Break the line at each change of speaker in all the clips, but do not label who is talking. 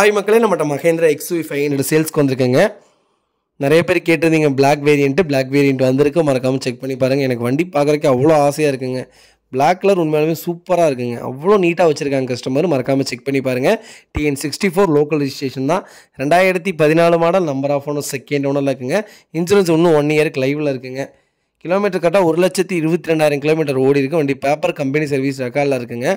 ஆய் மக்களே நம்மகிட்ட மகேந்திரா எக்ஸ்யூ ஃபைவ் என்னோட சேல்ஸ்க்கு வந்திருக்கேங்க நிறைய பேர் கேட்டிருந்தீங்க பிளாக் வேரியண்ட்டு பிளாக் வேரியண்ட் வந்திருக்கு மறக்காமல் செக் பண்ணி பாருங்கள் எனக்கு வண்டி பார்க்குறக்கு அவ்வளோ ஆசையாக இருக்குங்க பிளாக் கலர் உண்மையாலுமே சூப்பராக இருக்குங்க அவ்வளோ நீட்டாக வச்சுருக்காங்க கஸ்டமர் மறக்காமல் செக் பண்ணி பாருங்கள் TN sixty four local registration தான் ரெண்டாயிரத்தி பதினாலு மாடல் நம்பர் ஆஃப் ஒன்று செகண்ட் ஒன்றில் இருக்குங்க இன்சூரன்ஸ் இன்னும் ஒன் இயருக்கு லைவில் இருக்குங்க கிலோமீட்டர் கட்டால் ஒரு லட்சத்தி இருபத்தி ரெண்டாயிரம் கிலோமீட்டர் ஓடி இருக்குது வண்டி பேப்பர் கம்பெனி சர்வீஸ் ரெக்கார்டில் இருக்குங்க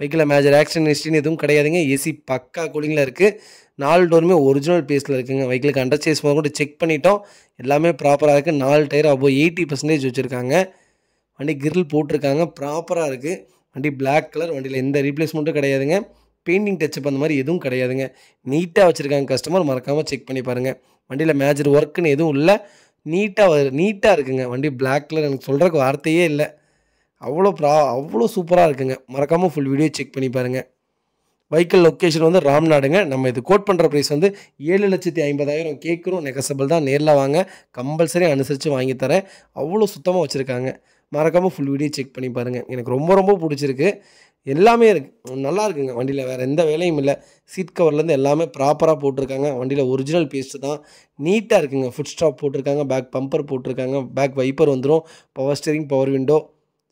பைக்கில் மேஜர் ஆக்சிடென்ட் ஹிஸ்ட்ரின்னு எதுவும் கிடையாதுங்க ஏசி பக்கா கூலிங்கில் இருக்குது நாலு டோருமே ஒரிஜினல் பேஸில் இருக்குங்க வெஹிக்கிளுக்கு அண்டர் சேஸ் போது கூட செக் பண்ணிட்டோம் எல்லாமே ப்ராப்பராக இருக்குது நாலு டயர் அப்போ எயிட்டி பர்சன்டேஜ் வச்சுருக்காங்க வண்டி கிரில் போட்டிருக்காங்க ப்ராப்பராக இருக்குது வண்டி பிளாக் கலர் வண்டியில் எந்த ரீப்ளேஸ்மெண்ட்டும் கிடையாதுங்க பெயிண்டிங் டச்சப் அந்த மாதிரி எதுவும் கிடையாதுங்க நீட்டாக வச்சுருக்காங்க கஸ்டமர் மறக்காமல் செக் பண்ணி பாருங்கள் வண்டியில் மேஜர் ஒர்க்குன்னு எதுவும் இல்லை நீட்டாக நீட்டாக இருக்குங்க வண்டி பிளாக் கலர் எனக்கு சொல்கிறக்கு வார்த்தையே இல்லை அவ்வளோ ப்ரா அவ்வளோ சூப்பராக இருக்குங்க மறக்காமல் ஃபுல் வீடியோ செக் பண்ணி பாருங்கள் வைக்கல் லொக்கேஷன் வந்து ராம்நாடுங்க நம்ம இது கோட் பண்ணுற ப்ரைஸ் வந்து ஏழு லட்சத்தி ஐம்பதாயிரம் கேட்குறோம் நெகசபிள் தான் நேரில் வாங்க கம்பல்சரி அனுசரித்து வாங்கி தரேன் அவ்வளோ சுத்தமாக வச்சுருக்காங்க மறக்காமல் ஃபுல் வீடியோ செக் பண்ணி பாருங்கள் எனக்கு ரொம்ப ரொம்ப பிடிச்சிருக்கு எல்லாமே இருக்குது நல்லா இருக்குங்க வண்டியில் வேறு எந்த வேலையும் இல்லை சீட் கவர்லேருந்து எல்லாமே ப்ராப்பராக போட்டிருக்காங்க வண்டியில் ஒரிஜினல் பேஸ்ட்டு தான் நீட்டாக இருக்குங்க ஃபுட் ஸ்டாப் போட்டிருக்காங்க பேக் பம்பர் போட்டிருக்காங்க பேக் வைப்பர் வந்துடும் power steering power window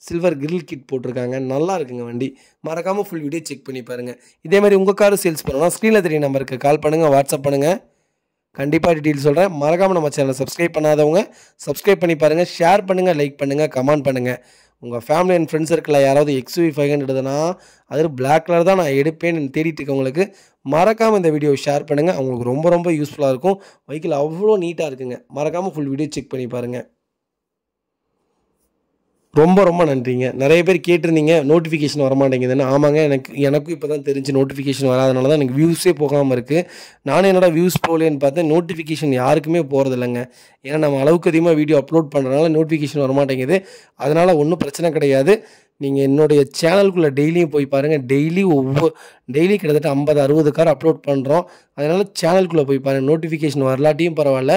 silver grill kit போட்டிருக்காங்க நல்லா இருக்குங்க வண்டி மறக்காமல் ஃபுல் வீடியோ செக் பண்ணி பாருங்கள் இதே மாதிரி உங்கள் காரு சேல்ஸ் பண்ணலாம் ஸ்க்ரீனில் தெரிய நம்பருக்கு கால் பண்ணுங்கள் வாட்ஸ்அப் பண்ணுங்கள் கண்டிப்பாக டீட்டெயில் சொல்கிறேன் மறக்காமல் நம்ம சேனலை சப்ஸ்கிரைப் பண்ணாதவங்க சப்ஸ்கிரைப் பண்ணி பாருங்கள் ஷேர் பண்ணுங்கள் லைக் பண்ணுங்கள் கமெண்ட் பண்ணுங்கள் உங்கள் ஃபேமிலி அண்ட் ஃப்ரெண்ட்ஸ் இருக்கல யாராவது எக்ஸ்யூவி ஃபைவ் ஹண்ட்ரட்னா அது பிளாக் கலர் தான் நான் எடுப்பேன்னு தேடிட்டு இருக்கவங்களுக்கு மறக்காமல் இந்த வீடியோ ஷேர் பண்ணுங்கள் அவங்களுக்கு ரொம்ப ரொம்ப யூஸ்ஃபுல்லாக இருக்கும் வைக்கில் அவ்வளோ நீட்டாக இருக்குங்க மறக்காமல் ஃபுல் வீடியோ செக் பண்ணி பாருங்கள் ரொம்ப ரொம்ப நன்றிங்க நிறைய பேர் கேட்டிருந்தீங்க நோட்டிஃபிகேஷன் வரமாட்டேங்குதுன்னு ஆமாங்க எனக்கு எனக்கும் இப்போ தான் தெரிஞ்சு நோட்டிஃபிகேஷன் வராதனால தான் எனக்கு வியூஸே போகாமல் இருக்குது நானும் என்னோட வியூஸ் போகலேன்னு பார்த்தேன் நோட்டிஃபிகேஷன் யாருக்குமே இல்லைங்க ஏன்னா நம்ம அளவுக்கு அதிகமாக வீடியோ அப்லோட் பண்ணுறதுனால நோட்டிஃபிகேஷன் வரமாட்டேங்குது அதனால் ஒன்றும் பிரச்சனை கிடையாது நீங்கள் என்னுடைய சேனலுக்குள்ளே டெய்லியும் போய் பாருங்கள் டெய்லி ஒவ்வொரு டெய்லி கிட்டத்தட்ட ஐம்பது அறுபது கார் அப்லோட் பண்ணுறோம் அதனால் சேனலுக்குள்ளே போய் பாருங்கள் நோட்டிஃபிகேஷன் வரலாட்டியும் பரவாயில்ல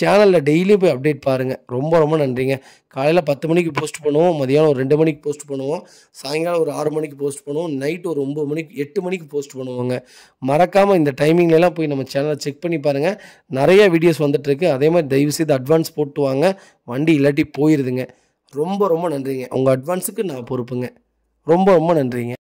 சேனலில் டெய்லியும் போய் அப்டேட் பாருங்கள் ரொம்ப ரொம்ப நன்றிங்க காலையில் பத்து மணிக்கு போஸ்ட் பண்ணுவோம் மதியானம் ஒரு ரெண்டு மணிக்கு போஸ்ட் பண்ணுவோம் சாயங்காலம் ஒரு ஆறு மணிக்கு போஸ்ட் பண்ணுவோம் நைட் ஒரு ஒம்பது மணிக்கு எட்டு மணிக்கு போஸ்ட் பண்ணுவோங்க மறக்காமல் இந்த டைமிங்லலாம் போய் நம்ம சேனலை செக் பண்ணி பாருங்கள் நிறைய வீடியோஸ் வந்துட்டுருக்கு அதே மாதிரி தயவுசெய்து அட்வான்ஸ் போட்டு வாங்க வண்டி இல்லாட்டி போயிடுதுங்க ரொம்ப ரொம்ப நன்றிங்க உங்கள் அட்வான்ஸுக்கு நான் பொறுப்புங்க ரொம்ப ரொம்ப நன்றிங்க